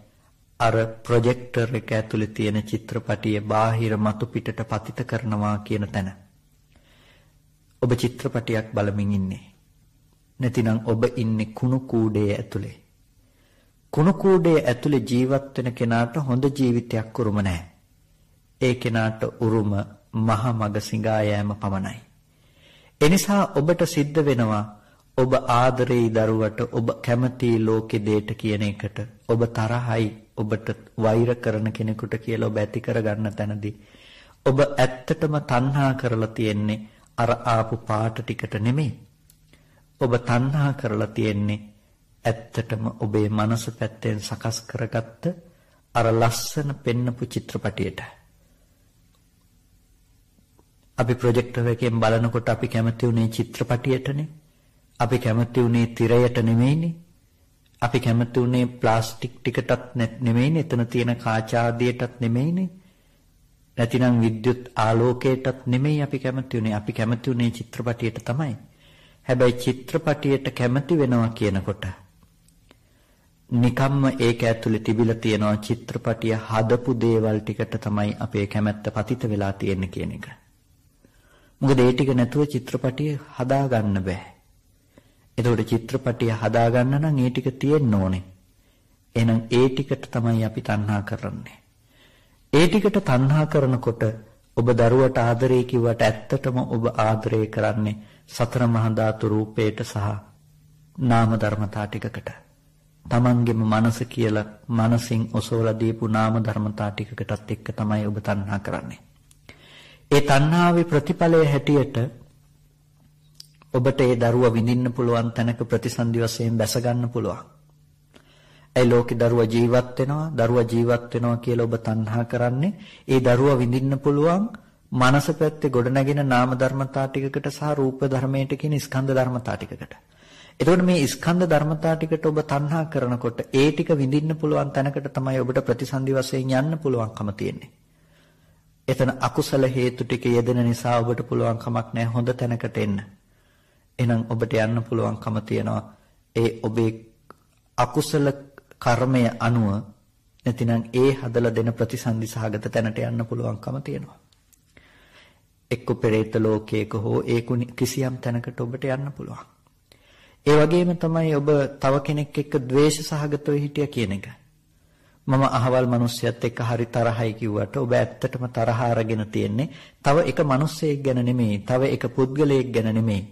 අර ප්‍රොජෙක්ටර් එක ඇතුලේ තියෙන චිත්‍රපටිය බාහිර මතු පිටට පතිත කරනවා කියන තැන. ඔබ චිත්‍රපටියක් බලමින් ඉන්නේ. නැතිනම් ඔබ ඉන්නේ කුණු කූඩේ ඇතුලේ. කුණු කූඩේ ඇතුලේ ජීවත් වෙන කෙනාට හොඳ ජීවිතයක් උරුම නැහැ. ඒ කෙනාට උරුම මහ මග සිඟා යෑම පමණයි. එනිසා ඔබට සිද්ධ වෙනවා ඔබ ආදරේ දරුවට ඔබ කැමති ලෝකේ දෙයට කියන එකට ඔබ තරහයි ඔබට වෛර කරන කෙනෙකුට කියලා ඔබ ඇති කරගන්න තැනදී ඔබ ඇත්තටම තණ්හා කරලා තියෙන්නේ අර ආපු පාට ටිකට නෙමෙයි. ඔබ තණ්හා කරලා තියෙන්නේ ඇත්තටම ඔබේ මනස පැත්තෙන් සකස් කරගත්ත අර ලස්සන පෙන්නපු චිත්‍රපටියට අපි ප්‍රොජෙක්ටර් එකෙන් බලනකොට අපි කැමති උනේ චිත්‍රපටියටනේ අපි කැමති උනේ තිරයට නෙමෙයිනේ අපි කැමති උනේ ප්ලාස්ටික් ටිකටත් නෙමෙයිනේ එතන තියෙන කාච ආදියටත් නෙමෙයිනේ නැතිනම් විද්‍යුත් ආලෝකයටත් නෙමෙයි අපි කැමති උනේ අපි කැමති උනේ චිත්‍රපටියට තමයි හැබැයි චිත්‍රපටියට කැමති වෙනවා කියනකොට නිකම්ම ඒක ඇතුලේ තිබිලා තියෙනවා චිත්‍රපටිය හදපු දේවල් ටිකට තමයි අපේ කැමැත්ත පතිත වෙලා තියෙන්නේ කියන එක. මොකද ඒ ටික නැතුව චිත්‍රපටිය හදාගන්න බෑ. එතකොට චිත්‍රපටිය හදාගන්න නම් ඒ ටික තියෙන්න ඕනේ. එහෙනම් ඒ ටිකට තමයි අපි තණ්හා කරන්නේ. ඒ ටිකට තණ්හා කරනකොට ඔබ දරුවට ආදරේ කිව්වට ඇත්තටම ඔබ ආදරේ කරන්නේ සතර මහා ධාතු රූපයට සහ නාම ධර්මතා ටිකකට. තමන්ගේම මනස කියලා මනසින් ඔසවලා දීපු නාම ධර්මතා ටිකකටත් එක්ක තමයි ඔබ තණ්හා කරන්නේ. ඒ තණ්හාවේ ප්‍රතිඵලය හැටියට ඔබට ඒ දරුවා විඳින්න පුළුවන් තැනක ප්‍රතිසන්දි වශයෙන් බැස ගන්න පුළුවන්. ඒ ලෝකේ දරුවා ජීවත් වෙනවා, දරුවා ජීවත් වෙනවා කියලා ඔබ තණ්හා කරන්නේ ඒ දරුවා විඳින්න පුළුවන් මනස පැත්තේ ගොඩනැගෙන නාම ධර්මතා ටිකකට සහ රූප ධර්මයට කියන ස්කන්ධ ධර්මතා ටිකකට. එතකොට මේ ස්කන්ධ ධර්මතා ටිකට ඔබ තණ්හා කරනකොට ඒ ටික විඳින්න පුළුවන් තැනකට තමයි ඔබට ප්‍රතිසන්දි වශයෙන් යන්න පුළුවන්කම තියෙන්නේ. එතන අකුසල හේතු ටික යෙදෙන නිසා ඔබට පුළුවන් කමක් නැහැ හොඳ තැනකට එන්න. එහෙනම් ඔබට යන්න පුළුවන්කම තියෙනවා ඒ ඔබේ අකුසල කර්මය අනුව නැතිනම් ඒ හදලා දෙන ප්‍රතිසන්දි සහගත තැනට යන්න පුළුවන්කම තියෙනවා. එක්ක පෙරේත ලෝකයක හෝ ඒ කිසියම් තැනකට ඔබට යන්න පුළුවන්. ඒ වගේම තමයි ඔබ තව කෙනෙක් එක්ක ද්වේෂ සහගතව හිටිය කියන එක. මම අහවල් මිනිස්සයත් එක්ක හරි තරහයි කිව්වට ඔබ ඇත්තටම තරහ අරගෙන තියෙන්නේ තව එක මිනිස්සෙක් ගැන නෙමෙයි, තව එක පුද්ගලයෙක් ගැන නෙමෙයි.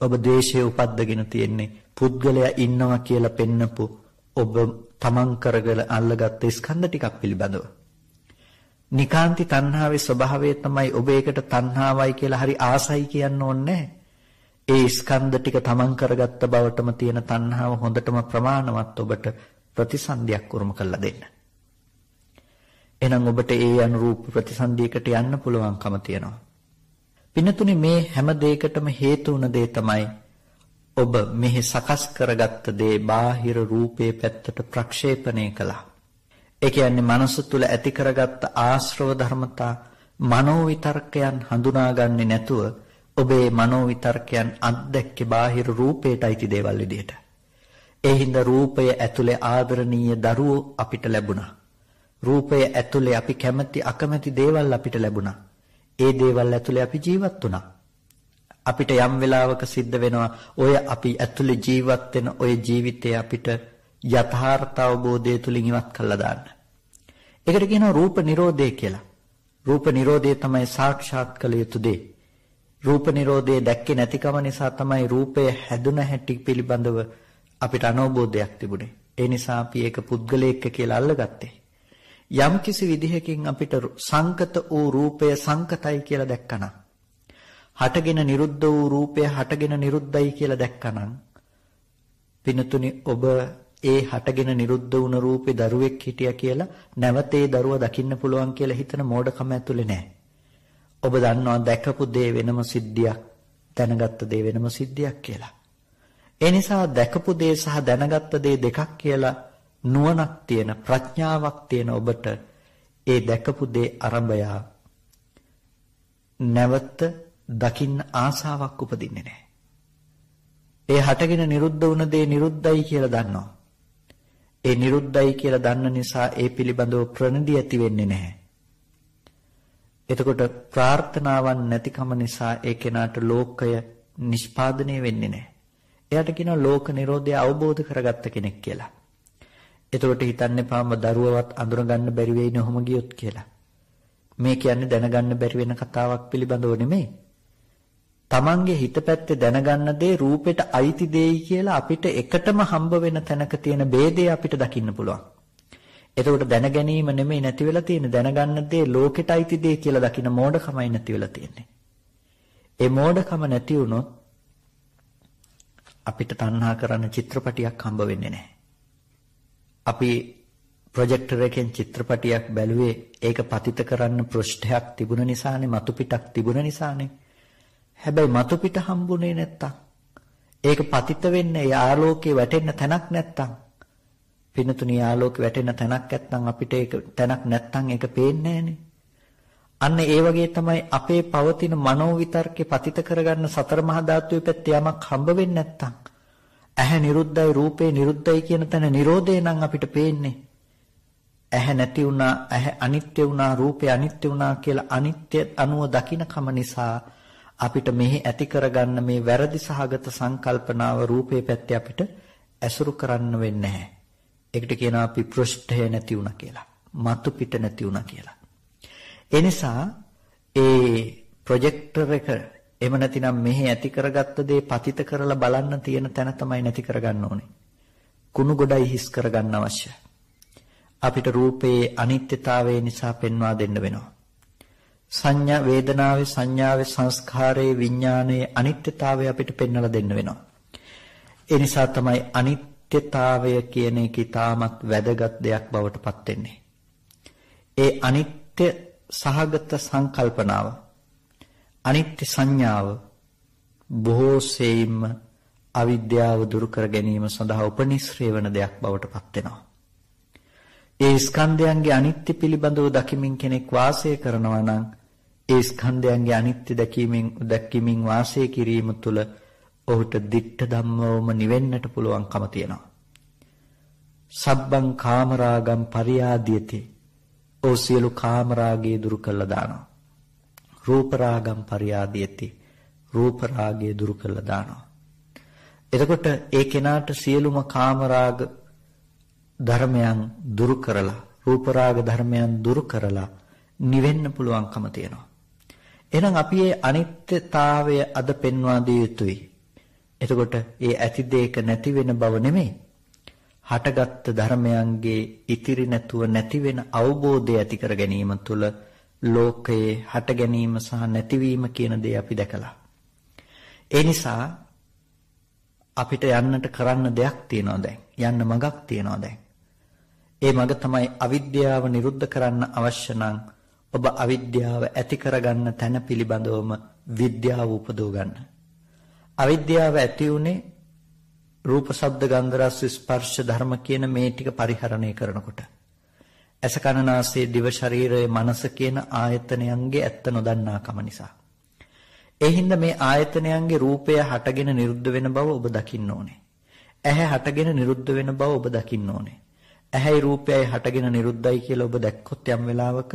ඔබ ද්වේෂය උපද්දගෙන තියෙන්නේ පුද්ගලයා ඉන්නවා කියලා පෙන්නපු ඔබ තමන් කරගල අල්ලගත් ස්කන්ධ ටිකක් පිළිබඳව. නිකාන්ති තණ්හාවේ ස්වභාවය තමයි ඔබ ඒකට තණ්හාවයි කියලා හරි ආසයි කියන්න ඕනේ නැහැ. ඒ ස්කන්ධ ටික තමන් කරගත්ත බවටම තියෙන තණ්හාව හොඳටම ප්‍රමාණවත් ඔබට ප්‍රතිසන්දියක් උරුම කරලා දෙන්න. එහෙනම් ඔබට ඒ අනුරූප ප්‍රතිසන්දියකට යන්න පුළුවන්කම තියෙනවා. පින්නතුනි මේ හැම දෙයකටම හේතු වුණ දේ තමයි ඔබ මෙහි සකස් කරගත්ත දේ බාහිර රූපයේ පැත්තට ප්‍රක්ෂේපණය කළා. ඒ කියන්නේ මනස තුල ඇති කරගත්ත ආශ්‍රව ධර්මතා මනෝ විතර්කයන් හඳුනාගන්නේ නැතුව ඔබේ මනෝ විතර්කයන් අද්දැක්කේ බාහිර රූපයට අයිති දේවල් විදියට. ඒ හින්දා රූපය ඇතුලේ ආදරණීය දරුවෝ අපිට ලැබුණා. රූපය ඇතුලේ අපි කැමති අකමැති දේවල් අපිට ලැබුණා. ඒ දේවල් ඇතුලේ අපි ජීවත් වුණා. අපිට යම් වෙලාවක සිද්ධ වෙනවා ඔය අපි ඇතුලේ ජීවත් වෙන ඔය ජීවිතය අපිට යථාර්ථ අවබෝධය තුලින් ඉවත් කළා දාන්න. ඒකට කියනවා රූප නිරෝධය කියලා. රූප නිරෝධය තමයි සාක්ෂාත් කළ යුතු දේ. රූප නිරෝධය දැක්කේ නැතිකම නිසා තමයි රූපය හැදුන හැටි පිළිබඳව අපිට අනෝබෝධයක් තිබුණේ. ඒ නිසා අපි ඒක පුද්ගලයෙක් කියලා අල්ලගත්තේ. යම් කිසි විදිහකින් අපිට සංකත වූ රූපය සංකතයි කියලා දැක්කනම් හටගෙන නිරුද්ධ වූ රූපය හටගෙන නිරුද්ධයි කියලා දැක්කනම් පිනතුනි ඔබ ඒ හටගෙන නිරුද්ධ වුණ රූපේ දරුවෙක් හිටියා කියලා නැවතේ දරුවා දකින්න පුළුවන් කියලා හිතන මෝඩකම ඇතුලේ නැහැ. ඔබ දන්නවා දැකපු දේ වෙනම සිද්ධියක් දැනගත්ත දේ වෙනම සිද්ධියක් කියලා. ඒ නිසා දැකපු දේ සහ දැනගත්ත දේ දෙකක් කියලා නුවණක් තියෙන ප්‍රඥාවක් තියෙන ඔබට ඒ දැකපු දේ අරඹය නැවත දකින්න ආසාවක් උපදින්නේ නැහැ. ඒ හටගෙන නිරුද්ධ වුණ දේ නිරුද්ධයි කියලා දන්නවා. ඒ නිරුද්ධයි කියලා දන්න නිසා ඒ පිළිබඳව ප්‍රණිදි ඇති වෙන්නේ නැහැ. එතකොට ප්‍රාර්ථනාවන් නැතිකම නිසා ඒ කෙනාට ලෝකය නිෂ්පාදනය වෙන්නේ නැහැ. එයාට කියනවා ලෝක නිරෝධය අවබෝධ කරගත්ත කෙනෙක් කියලා. එතකොට හිතන්න එපාම දරුවවත් අඳුරගන්න බැරි වෙයි නෝම ගියොත් කියලා. මේ කියන්නේ දැනගන්න බැරි වෙන කතාවක් පිළිබඳව නෙමෙයි. තමන්ගේ හිත පැත්තේ දැනගන්න දේ රූපෙට අයිති දෙයි කියලා අපිට එකටම හම්බ වෙන තැනක තියෙන ભેදය අපිට දකින්න පුළුවන්. එතකොට දැන ගැනීම නෙමෙයි නැති වෙලා තියෙන්නේ දැනගන්න දේ ලෝකෙට අයිති දේ කියලා දකින මෝඩකමයි නැති වෙලා තියෙන්නේ. ඒ මෝඩකම නැති වුණොත් අපිට තණ්හා කරන චිත්‍රපටියක් හම්බ වෙන්නේ නැහැ. අපි ප්‍රොජෙක්ටර් එකෙන් චිත්‍රපටියක් බැලුවේ ඒක පතිත කරන්න පෘෂ්ඨයක් තිබුණ නිසානේ මතු පිටක් තිබුණ නිසානේ. හැබැයි මතු පිට හම්බුනේ නැත්තම් ඒක පතිත වෙන්න ඒ ආලෝකේ වැටෙන්න තැනක් නැත්තම් පිනතුණිය ආලෝක වැටෙන තැනක් නැත්නම් අපිට ඒක තැනක් නැත්නම් ඒක පේන්නේ අන්න ඒ වගේ තමයි අපේ පවතින මනෝවිතර්කේ පතිත කරගන්න සතර මහා ධාතුවේ පැත්තේ යමක් හම්බ වෙන්නේ නැත්නම් ඇහැ නිරුද්ධයි රූපේ නිරුද්ධයි කියන තැන Nirodhe නම් අපිට පේන්නේ ඇහැ නැති වුණා ඇහැ අනිත්‍ය වුණා රූපේ අනිත්‍ය වුණා කියලා අනිත්‍ය අනුව දකිනකම නිසා අපිට මෙහි ඇති කරගන්න මේ වැරදි සහගත සංකල්පනාව රූපේ පැත්තේ අපිට ඇසුරු කරන්න වෙන්නේ නැහැ. ඒකට කියනවා අපි පෘෂ්ඨය නැති වුණා කියලා. මතු පිට නැති වුණා කියලා. ඒ නිසා ඒ ප්‍රොජෙක්ටර් එක එහෙම නැතිනම් මෙහි ඇති කරගත්ත දේ පතිත කරලා බලන්න තියෙන තැන තමයි නැති කරගන්න ඕනේ. කුණු ගොඩයි හිස් කරගන්න අවශ්‍යයි. අපිට රූපයේ අනිත්‍යතාවය නිසා පෙන්වා දෙන්න වෙනවා. සංඥා වේදනාවේ සංඥාවේ සංස්කාරයේ විඥානයේ අනිත්‍යතාවය අපිට පෙන්වලා දෙන්න වෙනවා. ඒ නිසා තමයි අනිත් අනිත්‍යතාවය කියන එක ඊටමත් වැදගත් දෙයක් බවට පත් වෙන්නේ. ඒ අනිත්‍ය සහගත සංකල්පනාව අනිත්‍ය සංඥාව බොහෝ සෙයින්ම අවිද්‍යාව දුරු කර ගැනීම සඳහා උපනිශ්‍රේ වන දෙයක් බවට පත් වෙනවා. ඒ ස්කන්ධයන්ගේ අනිත්‍ය පිළිබඳව දකිමින් කෙනෙක් වාසය කරනවා නම් ඒ ස්කන්ධයන්ගේ අනිත්‍ය දැකීමෙන් දැක්කීමෙන් වාසය කිරීම තුළ ඔහුට දිට්ඨ ධම්මවම නිවෙන්නට පුළුවන්කම තියෙනවා. සබ්බං කාමරාගම් පරියාදීති. ඔහු සියලු කාමරාගේ දුරු කළා දානවා. රූපරාගම් පරියාදීති. රූපරාගේ දුරු කළා දානවා. එතකොට ඒ කෙනාට සියලුම කාමරාග ධර්මයන් දුරු කරලා රූපරාග ධර්මයන් දුරු කරලා නිවෙන්න පුළුවන්කම තියෙනවා. එහෙනම් අපි මේ අනිත්‍යතාවය අද පෙන්වා දිය යුතුයි. එතකොට ඒ ඇති දෙයක නැති වෙන බව නෙමෙයි. හටගත් ධර්මයන්ගේ ඉතිරි නැතුව නැති වෙන අවබෝධය ඇති කර ගැනීම තුළ ලෝකයේ හට ගැනීම සහ නැතිවීම කියන දේ අපි දැකලා. ඒ නිසා අපිට යන්නට කරන්න දෙයක් තියෙනවා දැන්. යන්න මඟක් තියෙනවා දැන්. ඒ මඟ තමයි අවිද්‍යාව නිරුද්ධ කරන්න අවශ්‍ය නම් ඔබ අවිද්‍යාව ඇති කරගන්න තැන පිළිබඳවම විද්‍යාව උපදව ගන්න. අවිද්‍යාව ඇති උනේ රූප ශබ්ද ගන්ධ රස ස්පර්ශ ධර්ම කියන මේ ටික පරිහරණය කරනකොට ඇස කන නාසය දිව ශරීරය මනස කියන ආයතනයන්ගේ ඇත්ත නොදන්නාකම නිසා ඒ හින්දා මේ ආයතනයන්ගේ රූපය හටගෙන නිරුද්ධ වෙන බව ඔබ දකින්න ඕනේ ඇහැ හටගෙන නිරුද්ධ වෙන බව ඔබ දකින්න ඕනේ ඇහැයි රූපයයි හටගෙන නිරුද්ධයි කියලා ඔබ දැක්කොත් යම් වෙලාවක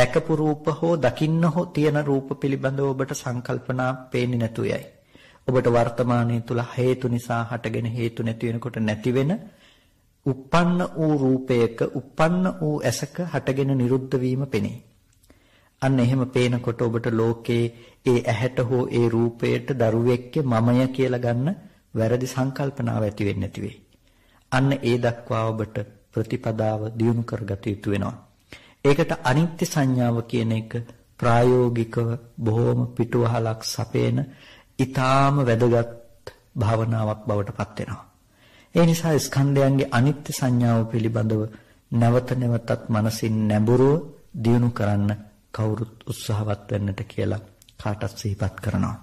දැකපු රූප හෝ දකින්න හෝ තියෙන රූප පිළිබඳව ඔබට සංකල්පනා පේන්නේ නැතු යයි ඔබට වර්තමානයේ තුල හේතු නිසා හටගෙන හේතු නැති වෙනකොට නැති වෙන uppanna වූ රූපයක uppanna වූ ඇසක හටගෙන නිරුද්ධ වීම පෙනේ. අන්න එහෙම පේනකොට ඔබට ලෝකේ ඒ ඇහැට හෝ ඒ රූපයට දරුවෙක්ගේ මමය කියලා ගන්න වැරදි සංකල්පනාව ඇති වෙන්නේ නැති වෙයි. අන්න ඒ දක්වා ඔබට ප්‍රතිපදාව දියුණු කරගත යුතු වෙනවා. ඒකට අනිත්‍ය සංඥාව කියන එක ප්‍රායෝගිකව බොහොම පිටුවහලක් සපේන ඊටාම වැදගත් භාවනාවක් බවට පත් වෙනවා. ඒ නිසා ස්කන්ධයන්ගේ අනිත්‍ය සංඥාව පිළිබඳව නැවත නැවතත් මනසින් නැඹුරුව දියුණු කරන්න කවුරුත් උත්සාහවත් වෙන්නට කියලා කාටත් සිහිපත් කරනවා.